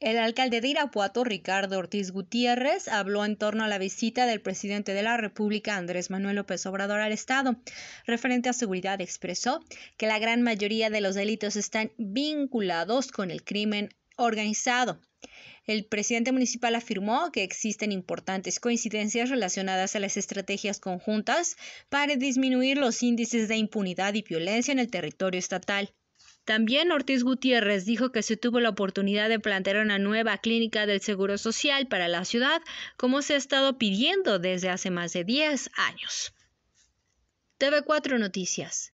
El alcalde de Irapuato, Ricardo Ortiz Gutiérrez, habló en torno a la visita del presidente de la República, Andrés Manuel López Obrador, al Estado. Referente a seguridad, expresó que la gran mayoría de los delitos están vinculados con el crimen organizado. El presidente municipal afirmó que existen importantes coincidencias relacionadas a las estrategias conjuntas para disminuir los índices de impunidad y violencia en el territorio estatal. También Ortiz Gutiérrez dijo que se tuvo la oportunidad de plantear una nueva clínica del Seguro Social para la ciudad, como se ha estado pidiendo desde hace más de 10 años. TV4 Noticias.